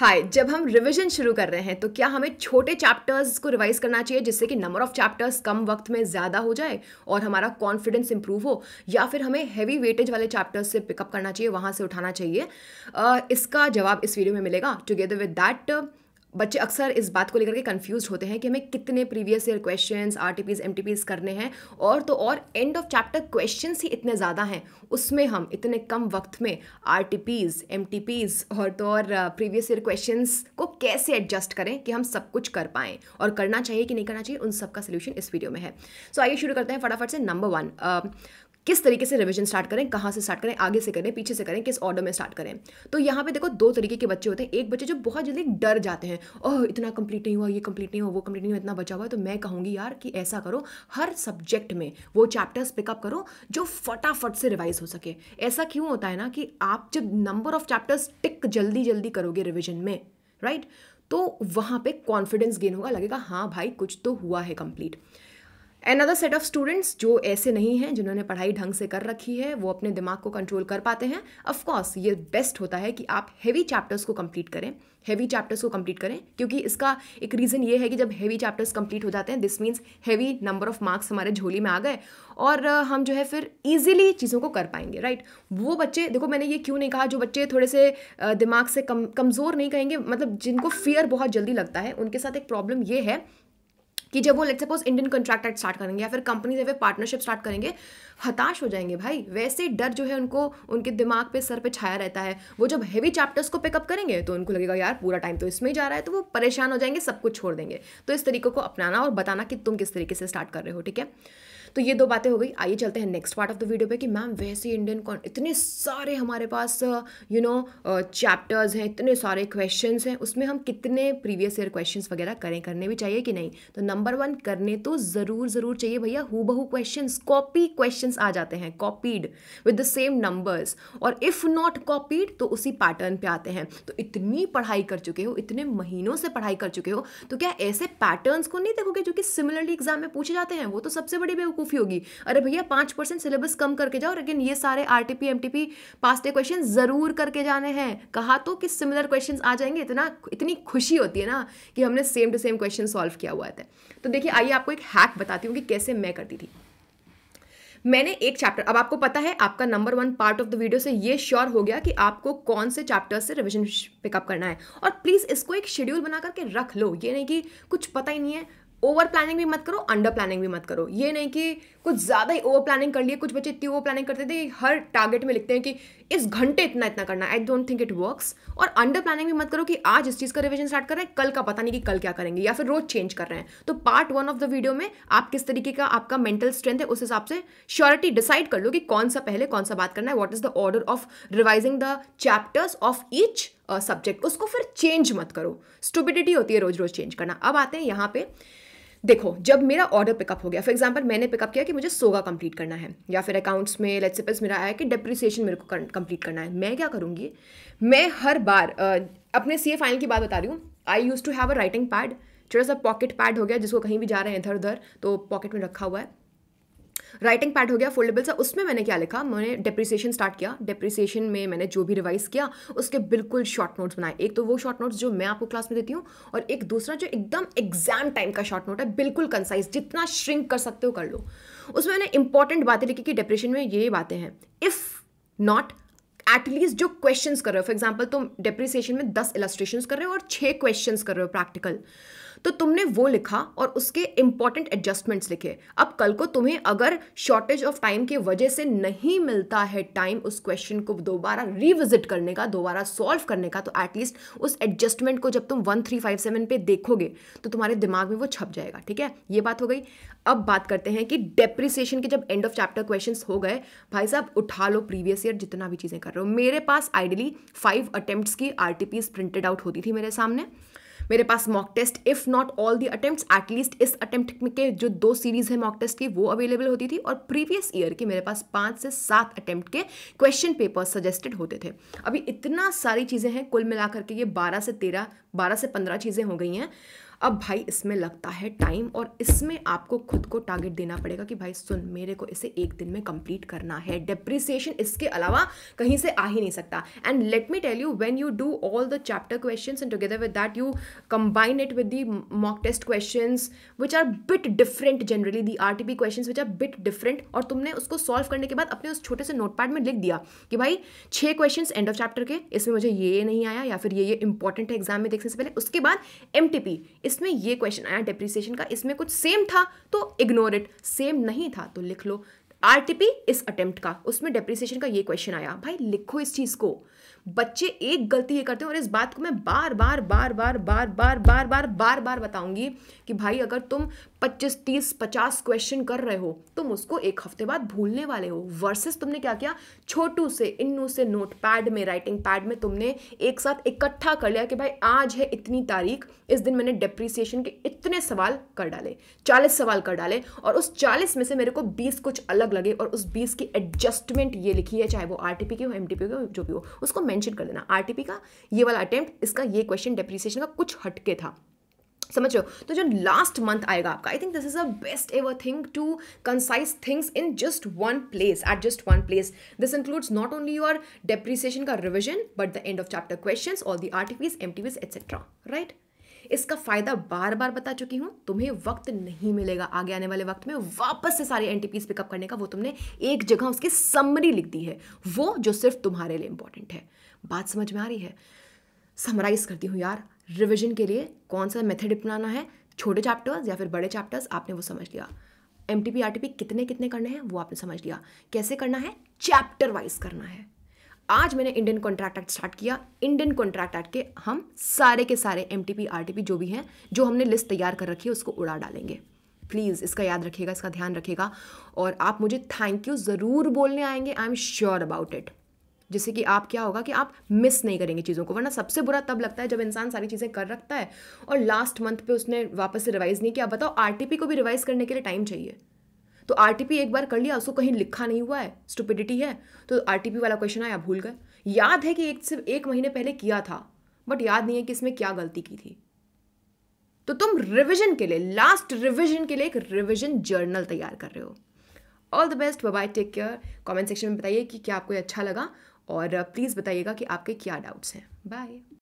हाय जब हम रिवीजन शुरू कर रहे हैं तो क्या हमें छोटे चैप्टर्स को रिवाइज करना चाहिए जिससे कि नंबर ऑफ चैप्टर्स कम वक्त में ज़्यादा हो जाए और हमारा कॉन्फिडेंस इंप्रूव हो या फिर हमें हैवी वेटेज वाले चैप्टर्स से पिकअप करना चाहिए वहाँ से उठाना चाहिए uh, इसका जवाब इस वीडियो में मिलेगा टुगेदर विद दैट बच्चे अक्सर इस बात को लेकर के कन्फ्यूज होते हैं कि हमें कितने previous year question R T Ps M T Ps करने हैं और तो और एंड ऑफ चैप्टर क्वेश्चन ही इतने ज़्यादा हैं उसमें हम इतने कम वक्त में R T Ps M T Ps और तो और प्रीवियस ईयर क्वेश्चन को कैसे एडजस्ट करें कि हम सब कुछ कर पाएँ और करना चाहिए कि नहीं करना चाहिए उन सब का सोल्यूशन इस वीडियो में है सो so, आइए शुरू करते हैं फटाफट से नंबर वन किस तरीके से रिविजन स्टार्ट करें कहाँ से स्टार्ट करें आगे से करें पीछे से करें किस ऑर्डर में स्टार्ट करें तो यहाँ पे देखो दो तरीके के बच्चे होते हैं एक बच्चे जो बहुत जल्दी डर जाते हैं ओह इतना कंप्लीट नहीं हुआ ये कंप्लीट नहीं हुआ वो कंप्लीट नहीं हुआ इतना बचा हुआ है तो मैं कहूँगी यार कि ऐसा करो हर सब्जेक्ट में वो चैप्टर्स पिकअप करो जो फटाफट से रिवाइज हो सके ऐसा क्यों होता है ना कि आप जब नंबर ऑफ चैप्टर्स टिक जल्दी जल्दी करोगे रिविजन में राइट तो वहाँ पे कॉन्फिडेंस गेन होगा लगेगा हाँ भाई कुछ तो हुआ है complete another set of students जो ऐसे नहीं हैं जिन्होंने पढ़ाई ढंग से कर रखी है वो अपने दिमाग को कंट्रोल कर पाते हैं ऑफ कोर्स ये बेस्ट होता है कि आप हैवी चैप्टर्स को कंप्लीट करें हैवी चैप्टर्स को कंप्लीट करें क्योंकि इसका एक रीज़न ये है कि जब हैवी चैप्टर्स कंप्लीट हो जाते हैं this means heavy number of marks हमारे झोली में आ गए और हम जो है फिर ईजिली चीज़ों को कर पाएंगे राइट वो बच्चे देखो मैंने ये क्यों नहीं कहा जो बच्चे थोड़े से दिमाग से कम कमज़ोर नहीं कहेंगे मतलब जिनको फियर बहुत जल्दी लगता है उनके साथ एक प्रॉब्लम ये है कि जब वो let suppose Indian Contract Act start करेंगे या फिर कंपनी जब पार्टनरशिप स्टार्ट करेंगे हताश हो जाएंगे भाई वैसे डर जो है उनको उनके दिमाग पे सर पे छाया रहता है वो जब हैवी चैप्टर्स को पिकअप करेंगे तो उनको लगेगा यार पूरा टाइम तो इसमें ही जा रहा है तो वो परेशान हो जाएंगे सब कुछ छोड़ देंगे तो इस तरीके को अपनाना और बताना कि तुम किस तरीके से स्टार्ट कर रहे हो ठीक है तो ये दो बातें हो गई आइए चलते हैं next part of the video पे कि मैम वैसे इंडियन कॉन इतने सारे हमारे पास यू नो चैप्टर्स हैं इतने सारे क्वेश्चन हैं उसमें हम कितने प्रीवियस ईयर क्वेश्चन वगैरह करें करने भी चाहिए कि नहीं तो नंबर वन करने तो ज़रूर ज़रूर चाहिए भैया हु बहू क्वेश्चन कॉपी क्वेश्चन आ जाते हैं copied with the same numbers और इफ़ नॉट कॉपीड तो उसी पैटर्न पे आते हैं तो इतनी पढ़ाई कर चुके हो इतने महीनों से पढ़ाई कर चुके हो तो क्या ऐसे पैटर्न्स को नहीं देखोगे जो कि सिमिलरली एग्जाम में पूछे जाते हैं वो तो सबसे बड़ी बेवकूफ़ बेवकूफ़ी होगी अरे भैया पांच परसेंट सिलेबस कम करके जाओ लेकिन ये सारे R T P M T P past question ज़रूर करके जाने हैं कहा तो कि सिमिलर क्वेश्चन आ जाएंगे इतना इतनी खुशी होती है ना कि हमने same to same question solve किया हुआ है तो देखिए आइए आपको एक हैक बताती हूँ कि कैसे मैं करती थी मैंने एक चैप्टर अब आपको पता है आपका number one part of the video से ये श्योर हो गया कि आपको कौन से चैप्टर से रिविजन पिकअप करना है और प्लीज़ इसको एक शेड्यूल बना करके रख लो ये नहीं कि कुछ पता ही नहीं है ओवर प्लानिंग भी मत करो अंडर प्लानिंग भी मत करो ये नहीं कि कुछ ज़्यादा ही ओवर प्लानिंग कर लिए कुछ बच्चे इतनी ओवर प्लानिंग करते थे हर टारगेट में लिखते हैं कि इस घंटे इतना इतना करना I don't think it works और अंडर प्लानिंग भी मत करो कि आज इस चीज़ का रिविजन स्टार्ट कर रहे हैं कल का पता नहीं कि कल क्या करेंगे या फिर रोज चेंज कर रहे हैं तो part one of the video में आप किस तरीके का आपका मेंटल स्ट्रेंथ है उस हिसाब से श्योरिटी डिसाइड कर लो कि कौन सा पहले कौन सा बात करना है what is the order of revising the chapters of each subject उसको फिर चेंज मत करो स्टूबिडिटी होती है रोज रोज चेंज करना अब आते हैं यहाँ पे देखो जब मेरा ऑर्डर पिकअप हो गया फॉर एग्जाम्पल मैंने पिकअप किया कि मुझे सोगा कंप्लीट करना है या फिर अकाउंट्स में लेट्स सपोज मेरा आया कि डिप्रिसिएशन मेरे को कंप्लीट करना है मैं क्या करूँगी मैं हर बार अपने सी फाइनल की बात बता रही हूँ I use to have a writing pad छोटा सा पॉकेट पैड हो गया जिसको कहीं भी जा रहे हैं इधर उधर तो पॉकेट में रखा हुआ है राइटिंग पैड हो गया फोल्डेबल सा उसमें मैंने क्या लिखा मैंने डेप्रिसिएशन स्टार्ट किया डेप्रिसिएशन में मैंने जो भी रिवाइज किया उसके बिल्कुल शॉर्ट नोट्स बनाए एक तो वो शॉर्ट नोट्स जो मैं आपको क्लास में देती हूँ और एक दूसरा जो एकदम एग्जाम टाइम का शॉर्ट नोट है बिल्कुल कंसाइज जितना श्रिंक कर सकते हो कर लो उसमें मैंने इंपॉर्टेंट बातें लिखी कि डिप्रेशन में ये बातें हैं इफ़ नॉट एटलीस्ट जो क्वेश्चंस कर रहे हो फॉर एग्जांपल तुम डेप्रिसिएशन में दस इलस्ट्रेशन कर रहे हो और छह क्वेश्चंस कर रहे हो प्रैक्टिकल तो तुमने वो लिखा और उसके इंपॉर्टेंट एडजस्टमेंट्स लिखे अब कल को तुम्हें अगर शॉर्टेज ऑफ टाइम की वजह से नहीं मिलता है टाइम उस क्वेश्चन को दोबारा रिविजिट करने का दोबारा सॉल्व करने का तो एटलीस्ट उस एडजस्टमेंट को जब तुम वन थ्री फाइव सेवन पे देखोगे तो तुम्हारे दिमाग में वो छप जाएगा ठीक है ये बात हो गई अब बात करते हैं कि डेप्रिसिएशन के जब एंड ऑफ चैप्टर क्वेश्चन हो गए भाई साहब उठा लो प्रीवियस ईयर जितना भी चीज़ें कर रहे हो मेरे पास आइडली फाइव अटेम्प्ट की आर प्रिंटेड आउट होती थी मेरे सामने मेरे पास mock test if not all the attempt at least इस अटेम्प्ट के जो दो सीरीज है मॉक टेस्ट की वो अवेलेबल होती थी और प्रीवियस ईयर की मेरे पास पाँच से सात अटेम्प्ट के क्वेश्चन पेपर सजेस्टेड होते थे अभी इतना सारी चीज़ें हैं कुल मिलाकर के ये बारह से तेरह बारह से पंद्रह चीज़ें हो गई हैं अब भाई इसमें लगता है टाइम और इसमें आपको खुद को टारगेट देना पड़ेगा कि भाई सुन मेरे को इसे एक दिन में कंप्लीट करना है डिप्रिसिएशन इसके अलावा कहीं से आ ही नहीं सकता and let me tell you when you do all the chapter question and together with that you combine it with the mock test question which are bit different generally the R T P question which are bit different और तुमने उसको solve करने के बाद अपने उस छोटे से नोटपैड में लिख दिया कि भाई छः क्वेश्चन एंड ऑफ चैप्टर के इसमें मुझे ये नहीं आया या फिर ये ये इंपॉर्टेंट है एग्जाम में देखने से पहले उसके बाद एम टी पी इसमें ये क्वेश्चन आया डिप्रिसिएशन का इसमें कुछ सेम था तो इग्नोर इट सेम नहीं था तो लिख लो आरटीपी इस अटेम्प्ट का उसमें डेप्रिसिएशन का ये क्वेश्चन आया भाई लिखो इस चीज़ को बच्चे एक गलती ये करते हैं और इस बात को मैं बार बार बार बार बार बार बार बार बार बार बताऊंगी कि भाई अगर तुम 25 30 50 क्वेश्चन कर रहे हो तुम उसको एक हफ्ते बाद भूलने वाले हो वर्सेस तुमने क्या किया छोटू से इन्नू से नोट पैड में राइटिंग पैड में तुमने एक साथ इकट्ठा कर लिया कि भाई आज है इतनी तारीख इस दिन मैंने डेप्रिसिएशन के इतने सवाल कर डाले चालीस सवाल कर डाले और उस चालीस में से मेरे को बीस कुछ अलग अलग लगे और उस बीस की एडजस्टमेंट ये लिखी है चाहे वो आर की हो एम की हो जो भी हो उसको मैंशन कर देना आर का ये वाला अटैम्प्ट इसका ये क्वेश्चन डेप्रिसिएशन का कुछ हटके था समझ रहे हो तो जो लास्ट मंथ आएगा आपका I think this is a best ever thing to concise things in just one place at just one place this includes not only your depreciation का revision but the end of chapter question all टी आर्टिफिस एम टी टीवीज etcetera right इसका फ़ायदा बार बार बता चुकी हूं तुम्हें वक्त नहीं मिलेगा आगे आने वाले वक्त में वापस से सारे एन पिकअप करने का वो तुमने एक जगह उसकी समरी लिख दी है वो जो सिर्फ तुम्हारे लिए इंपॉर्टेंट है बात समझ में आ रही है समराइज़ करती हूँ यार रिविजन के लिए कौन सा मेथड अपनाना है छोटे चैप्टर्स या फिर बड़े चैप्टर्स आपने वो समझ लिया M T P R T P कितने कितने करने हैं वो आपने समझ लिया कैसे करना है चैप्टर वाइज करना है आज मैंने इंडियन कॉन्ट्रैक्ट एक्ट स्टार्ट किया इंडियन कॉन्ट्रैक्ट एक्ट के हम सारे के सारे एम टी जो भी हैं जो हमने लिस्ट तैयार कर रखी है उसको उड़ा डालेंगे प्लीज़ इसका याद रखिएगा इसका ध्यान रखिएगा और आप मुझे थैंक यू ज़रूर बोलने आएंगे I am sure about it जिससे कि आप क्या होगा कि आप मिस नहीं करेंगे चीज़ों को वरना सबसे बुरा तब लगता है जब इंसान सारी चीज़ें कर रखता है और लास्ट मंथ पे उसने वापस से रिवाइज़ नहीं किया बताओ आरटीपी को भी रिवाइज़ करने के लिए टाइम चाहिए तो आरटीपी एक बार कर लिया उसको कहीं लिखा नहीं हुआ है स्टुपिडिटी है तो आरटीपी वाला क्वेश्चन आया भूल गए याद है कि एक सिर्फ एक महीने पहले किया था बट याद नहीं है कि इसमें क्या गलती की थी तो तुम रिविजन के लिए लास्ट रिविजन के लिए एक रिविजन जर्नल तैयार कर रहे हो all the best bye take care comment section में बताइए कि क्या आपको अच्छा लगा और प्लीज़ बताइएगा कि आपके क्या डाउट्स हैं बाय